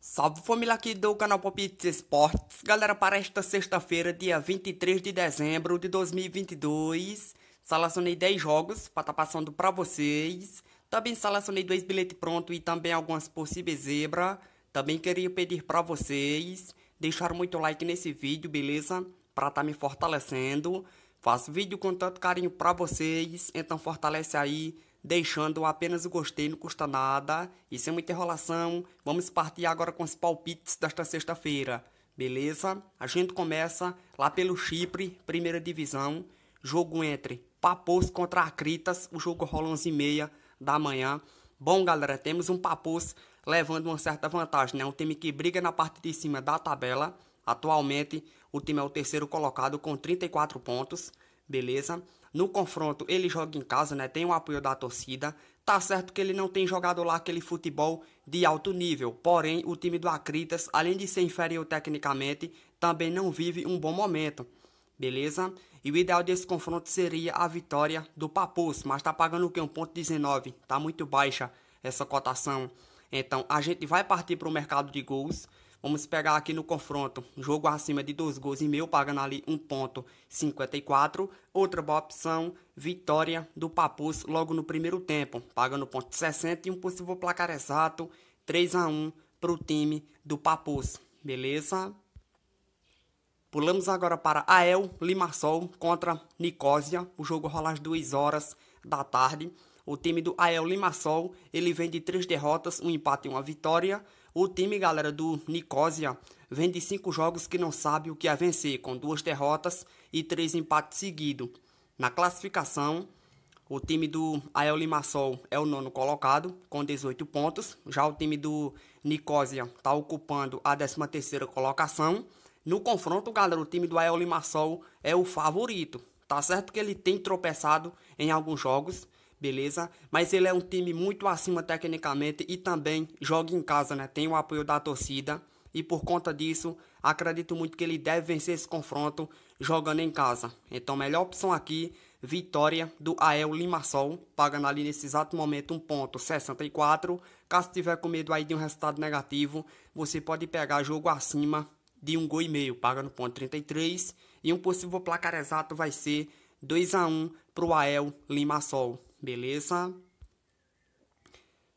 Salve família aqui do canal Pop Esportes. Galera, para esta sexta-feira, dia 23 de dezembro de 2022, Selecionei 10 jogos para estar tá passando para vocês. Também selecionei dois bilhetes pronto e também algumas possíveis zebra. Também queria pedir para vocês deixar muito like nesse vídeo, beleza? Para estar tá me fortalecendo. Faço vídeo com tanto carinho para vocês, então fortalece aí deixando apenas o gostei, não custa nada. E sem é muita enrolação, vamos partir agora com os palpites desta sexta-feira, beleza? A gente começa lá pelo Chipre, primeira divisão, jogo entre Papos contra Acritas, o jogo rola 11h30 da manhã. Bom, galera, temos um Papos levando uma certa vantagem, né? Um time que briga na parte de cima da tabela. Atualmente, o time é o terceiro colocado com 34 pontos, beleza? No confronto, ele joga em casa, né? Tem o apoio da torcida. Tá certo que ele não tem jogado lá aquele futebol de alto nível. Porém, o time do Acritas, além de ser inferior tecnicamente, também não vive um bom momento. Beleza? E o ideal desse confronto seria a vitória do Papus, mas tá pagando o que? 1.19. Tá muito baixa essa cotação. Então, a gente vai partir para o mercado de gols. Vamos pegar aqui no confronto, jogo acima de dois gols e meio, pagando ali 1.54. Outra boa opção, vitória do Papus logo no primeiro tempo, pagando 1.60 e um possível placar exato, 3 a 1 para o time do Papus, beleza? Pulamos agora para Ael Limassol contra Nicosia. o jogo rola às 2 horas da tarde. O time do Ael Limassol, ele vem de três derrotas, um empate e uma vitória. O time, galera, do Nicosia vem de cinco jogos que não sabe o que é vencer, com duas derrotas e três empates seguidos. Na classificação, o time do Ael Limassol é o nono colocado, com 18 pontos. Já o time do Nicosia está ocupando a 13 terceira colocação. No confronto, galera, o time do Ael Limassol é o favorito. Tá certo que ele tem tropeçado em alguns jogos, beleza? Mas ele é um time muito acima tecnicamente e também joga em casa, né? Tem o apoio da torcida e por conta disso, acredito muito que ele deve vencer esse confronto jogando em casa. Então, melhor opção aqui, vitória do Ael Limassol, pagando ali nesse exato momento um ponto Caso tiver com medo aí de um resultado negativo, você pode pegar jogo acima de um gol e meio, no ponto 33, e um possível placar exato vai ser 2 a 1 para o Ael Limassol. Beleza?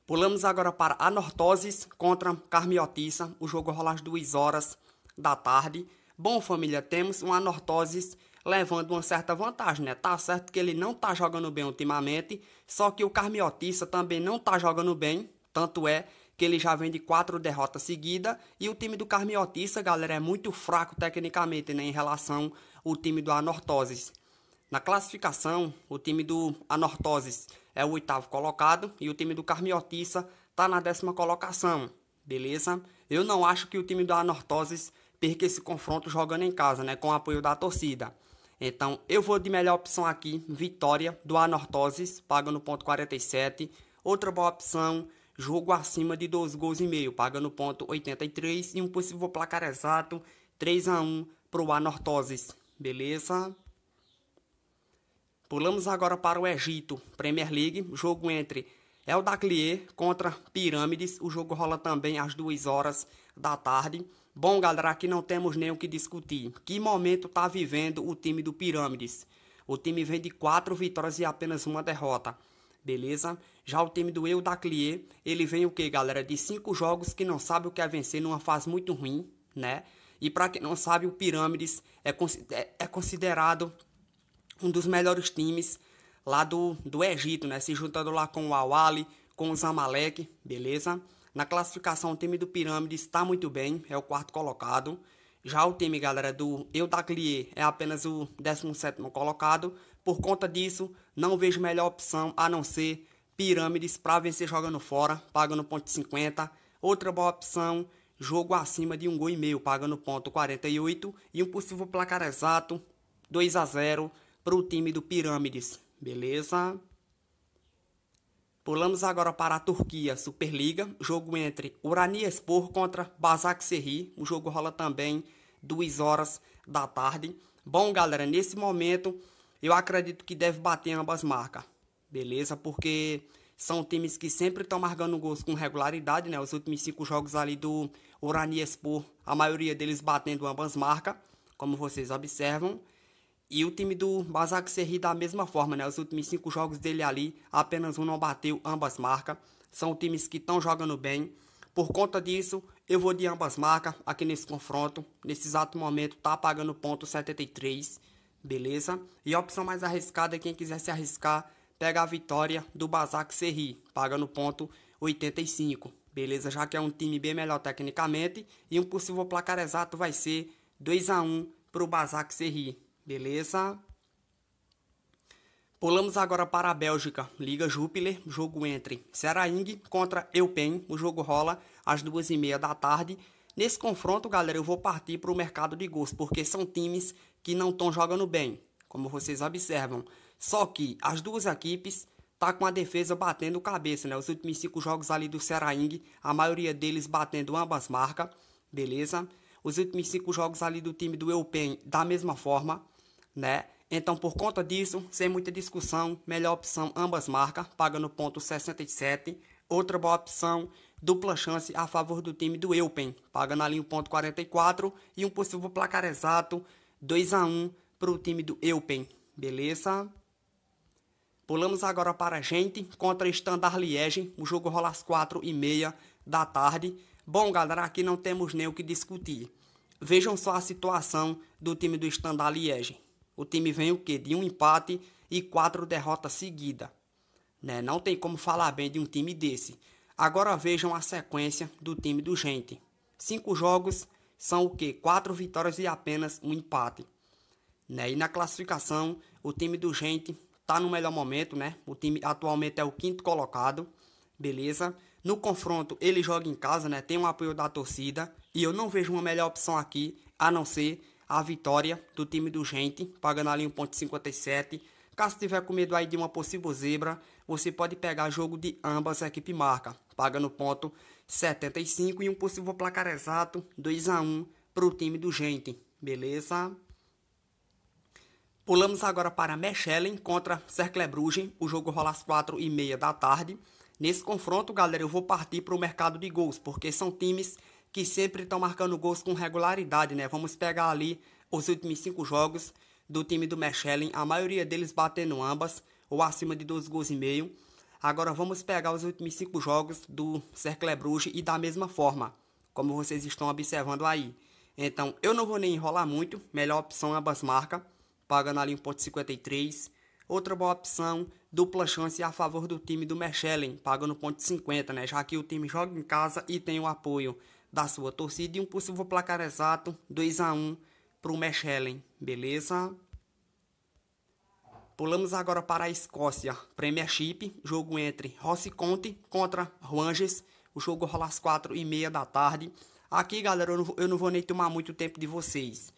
Pulamos agora para anortoses contra carmiotissa. O jogo rola às 2 horas da tarde. Bom, família, temos um anortoses levando uma certa vantagem, né? Tá certo que ele não tá jogando bem ultimamente, só que o carmiotissa também não tá jogando bem. Tanto é que ele já vem de quatro derrotas seguidas. E o time do carmiotissa, galera, é muito fraco tecnicamente né, em relação ao time do anortoses. Na classificação, o time do Anortoses é o oitavo colocado e o time do Carmiotissa está na décima colocação, beleza? Eu não acho que o time do Anortoses perca esse confronto jogando em casa, né, com o apoio da torcida. Então, eu vou de melhor opção aqui, vitória do Anortoses, paga no ponto 47. Outra boa opção, jogo acima de dois gols e meio, paga no ponto 83 e um possível placar exato 3 a 1 pro Anortoses, beleza? Pulamos agora para o Egito, Premier League, jogo entre El Daclier contra Pirâmides. O jogo rola também às 2 horas da tarde. Bom, galera, aqui não temos nem o que discutir. Que momento está vivendo o time do Pirâmides? O time vem de 4 vitórias e apenas uma derrota. Beleza? Já o time do Eu ele vem o que, galera? De 5 jogos que não sabe o que é vencer numa fase muito ruim, né? E para quem não sabe, o Pirâmides é, é, é considerado um dos melhores times lá do, do Egito, né? Se juntando lá com o Awali, com o Zamalek, beleza? Na classificação, o time do Pirâmide está muito bem, é o quarto colocado. Já o time, galera, do Eudaclier é apenas o 17 sétimo colocado. Por conta disso, não vejo melhor opção a não ser Pirâmides para vencer jogando fora, pagando ponto 50. Outra boa opção, jogo acima de um gol e meio, pagando ponto 48. E um possível placar exato, 2 a 0 para o time do Pirâmides, beleza? Pulamos agora para a Turquia, Superliga, jogo entre Uraniespor contra Serri, o jogo rola também 2 horas da tarde. Bom, galera, nesse momento eu acredito que deve bater ambas marcas, beleza? Porque são times que sempre estão marcando gols com regularidade, né? Os últimos cinco jogos ali do Uraniespor, a maioria deles batendo ambas marcas, como vocês observam. E o time do Basak Serri da mesma forma, né? Os últimos cinco jogos dele ali, apenas um não bateu, ambas marcas. São times que estão jogando bem. Por conta disso, eu vou de ambas marcas aqui nesse confronto. Nesse exato momento, tá pagando ponto 73, beleza? E a opção mais arriscada, é quem quiser se arriscar, pega a vitória do Basak Serri, pagando ponto 85, beleza? Já que é um time bem melhor tecnicamente. E um possível placar exato vai ser 2 a 1 pro Basak Serri. Beleza? Pulamos agora para a Bélgica, Liga Júpiter, jogo entre Seraing contra Eupen, o jogo rola às duas e meia da tarde. Nesse confronto, galera, eu vou partir para o mercado de gols, porque são times que não estão jogando bem, como vocês observam. Só que as duas equipes tá com a defesa batendo cabeça, né? Os últimos cinco jogos ali do Seraing, a maioria deles batendo ambas marcas, beleza? Os últimos cinco jogos ali do time do Eupen, da mesma forma, né? Então, por conta disso, sem muita discussão, melhor opção ambas marcas, paga no ponto 67. Outra boa opção, dupla chance a favor do time do Eupen, paga na linha 1.44 e um possível placar exato 2 a 1 para o time do Eupen, beleza? Pulamos agora para a gente contra Standard Liege, o jogo rola às 4 e meia da tarde. Bom, galera, aqui não temos nem o que discutir. Vejam só a situação do time do Standard Liege. O time vem o quê? De um empate e quatro derrotas seguidas. Né? Não tem como falar bem de um time desse. Agora vejam a sequência do time do Gente. Cinco jogos são o quê? Quatro vitórias e apenas um empate. Né? E na classificação, o time do Gente está no melhor momento, né? O time atualmente é o quinto colocado, beleza? No confronto, ele joga em casa, né? Tem um apoio da torcida. E eu não vejo uma melhor opção aqui a não ser a vitória do time do Gente, pagando ali 1,57. Caso tiver com medo aí de uma possível zebra, você pode pegar jogo de ambas a equipe marca, pagando ponto 75 e um possível placar exato 2 a 1 para o time do Gente, beleza? Pulamos agora para Mechelen contra Cercle Brugge, o jogo rola às 4 e meia da tarde. Nesse confronto, galera, eu vou partir para o mercado de gols, porque são times que sempre estão marcando gols com regularidade, né? Vamos pegar ali os últimos cinco jogos do time do Mechelen, a maioria deles batendo ambas, ou acima de dois gols e meio. Agora vamos pegar os últimos cinco jogos do Cercle Bruges e da mesma forma, como vocês estão observando aí. Então, eu não vou nem enrolar muito, melhor opção é ambas marcas, pagando ali 1.53. Outra boa opção, dupla chance a favor do time do Mechelen, pagando 1.50, né? Já que o time joga em casa e tem o apoio da sua torcida e um possível placar exato 2 a 1 para o Mechelen, beleza? Pulamos agora para a Escócia, Premiership, jogo entre Rossi Conte contra Rangers, o jogo rola às 4 e meia da tarde. Aqui, galera, eu não, eu não vou nem tomar muito tempo de vocês.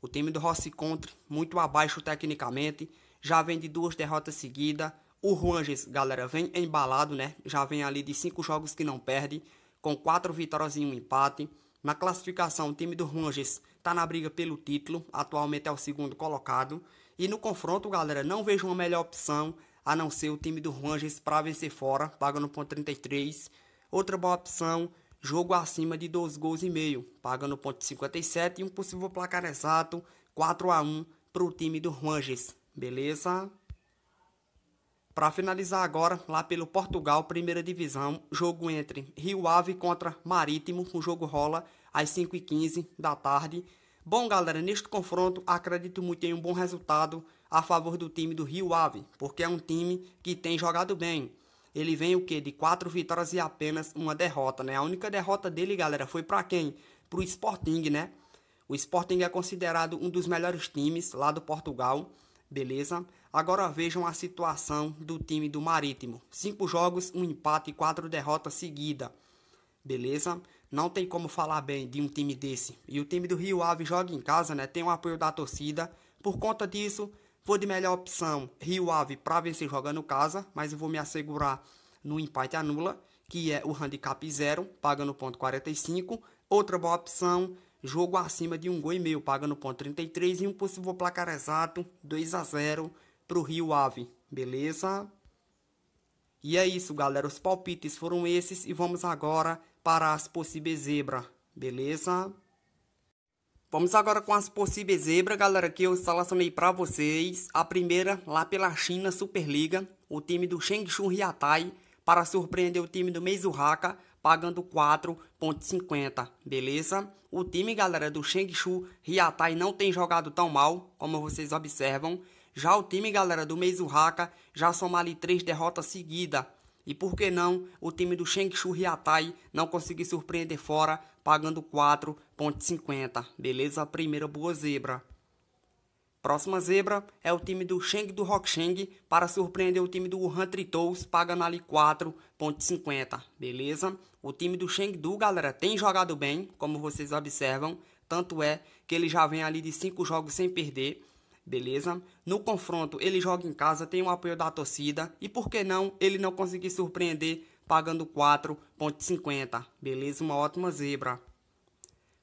O time do Rossi Conte, muito abaixo tecnicamente, já vem de duas derrotas seguidas. O Rangers, galera, vem embalado, né? Já vem ali de cinco jogos que não perde com quatro vitórias e um empate. Na classificação, o time do Ranges está na briga pelo título, atualmente é o segundo colocado. E no confronto, galera, não vejo uma melhor opção a não ser o time do Ranges para vencer fora, paga no ponto 33. Outra boa opção, jogo acima de 12 gols e meio, paga no ponto 57 e um possível placar exato 4 a 1 para o time do Ranges, beleza? Para finalizar agora, lá pelo Portugal, primeira divisão, jogo entre Rio Ave contra Marítimo, o jogo rola às 5h15 da tarde. Bom, galera, neste confronto acredito muito em um bom resultado a favor do time do Rio Ave, porque é um time que tem jogado bem. Ele vem o que de quatro vitórias e apenas uma derrota, né? A única derrota dele, galera, foi para quem? Pro Sporting, né? O Sporting é considerado um dos melhores times lá do Portugal, beleza? Agora vejam a situação do time do Marítimo. Cinco jogos, um empate e quatro derrotas seguida. Beleza? Não tem como falar bem de um time desse. E o time do Rio Ave joga em casa, né? Tem o apoio da torcida. Por conta disso, vou de melhor opção Rio Ave para vencer jogando casa, mas eu vou me assegurar no empate anula, que é o handicap zero, pagando ponto 45. Outra boa opção, jogo acima de um gol e meio, pagando ponto 33 e um possível placar exato 2 a 0 para o Rio Ave, beleza? E é isso, galera. Os palpites foram esses e vamos agora para as possíveis zebra, beleza? Vamos agora com as possíveis zebra, galera, que eu selecionei para vocês. A primeira, lá pela China Superliga, o time do Shengchun Hiatai, para surpreender o time do Meizuhaka, pagando 4,50, beleza? O time, galera, do Shengchun Hiatai não tem jogado tão mal, como vocês observam. Já o time, galera, do Haka já soma ali três derrotas seguidas. E por que não o time do Sheng Shu Hyatai não conseguir surpreender fora, pagando 4,50, beleza? Primeira boa zebra. Próxima zebra é o time do Sheng do Rocksheng para surpreender o time do Wuhan Tritous, pagando ali 4,50, beleza? O time do Chengdu, galera, tem jogado bem, como vocês observam, tanto é que ele já vem ali de 5 jogos sem perder, beleza? No confronto, ele joga em casa, tem o apoio da torcida e por que não ele não conseguir surpreender pagando 4.50, beleza? Uma ótima zebra.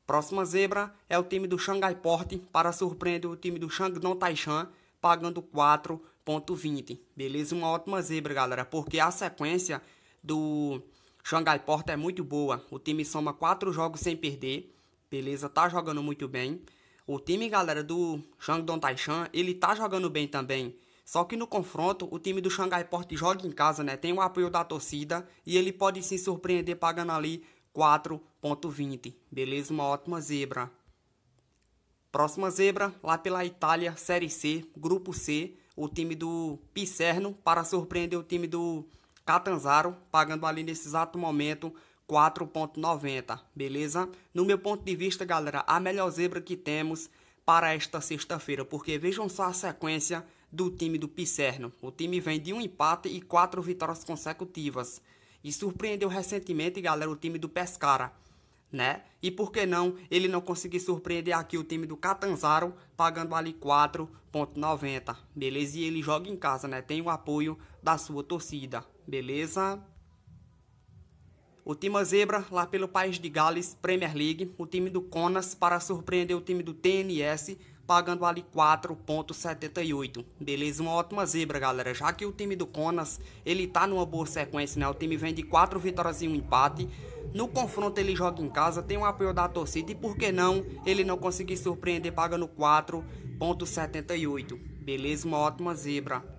Próxima zebra é o time do Shanghai Port para surpreender o time do Shandong Taishan pagando 4.20, beleza? Uma ótima zebra, galera, porque a sequência do Shanghai Port é muito boa. O time soma 4 jogos sem perder, beleza? Tá jogando muito bem. O time, galera, do Shangdong Taishan, ele tá jogando bem também. Só que no confronto, o time do Shanghai Port joga em casa, né? Tem o apoio da torcida e ele pode se surpreender pagando ali 4.20. Beleza? Uma ótima zebra. Próxima zebra, lá pela Itália, Série C, Grupo C. O time do Picerno para surpreender o time do Catanzaro, pagando ali nesse exato momento 4,90, beleza? No meu ponto de vista, galera, a melhor zebra que temos para esta sexta-feira, porque vejam só a sequência do time do Picerno. O time vem de um empate e quatro vitórias consecutivas. E surpreendeu recentemente, galera, o time do Pescara, né? E por que não ele não conseguir surpreender aqui o time do Catanzaro, pagando ali 4,90, beleza? E ele joga em casa, né? Tem o apoio da sua torcida, beleza? O time Zebra, lá pelo país de Gales, Premier League, o time do Conas para surpreender o time do TNS, pagando ali 4.78. Beleza, uma ótima zebra, galera. Já que o time do Conas, ele tá numa boa sequência, né? O time vem de 4 vitórias e um empate. No confronto ele joga em casa, tem um apoio da torcida e por que não ele não conseguir surpreender pagando 4.78. Beleza, uma ótima zebra.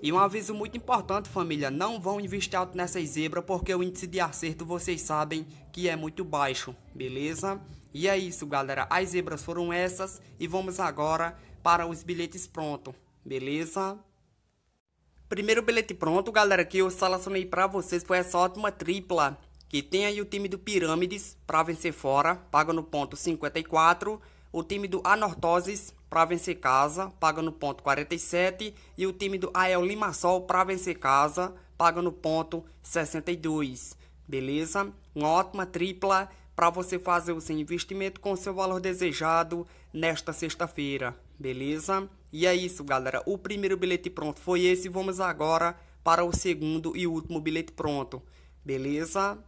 E um aviso muito importante, família, não vão investir alto nessas zebras porque o índice de acerto vocês sabem que é muito baixo, beleza? E é isso, galera. As zebras foram essas e vamos agora para os bilhetes pronto, beleza? Primeiro bilhete pronto, galera, que eu selecionei para vocês foi essa ótima tripla que tem aí o time do Pirâmides para vencer fora, paga no ponto 54 o time do Anortoses para vencer casa, paga no ponto 47. E o time do Ael Limassol para vencer casa, paga no ponto 62. Beleza? Uma ótima tripla para você fazer o seu investimento com seu valor desejado nesta sexta-feira. Beleza? E é isso, galera. O primeiro bilhete pronto foi esse. Vamos agora para o segundo e último bilhete pronto. Beleza?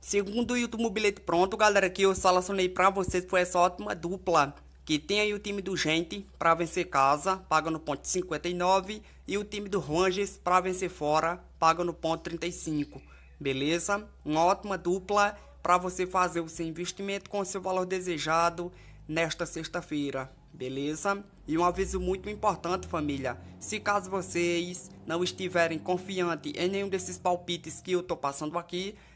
Segundo o YouTube Bilhete Pronto, galera, que eu selecionei pra vocês foi essa ótima dupla. Que tem aí o time do Gente pra vencer casa, paga no ponto 59. E o time do Ranges pra vencer fora, paga no ponto 35. Beleza? Uma ótima dupla para você fazer o seu investimento com o seu valor desejado nesta sexta-feira, beleza? E um aviso muito importante, família. Se caso vocês não estiverem confiante em nenhum desses palpites que eu tô passando aqui,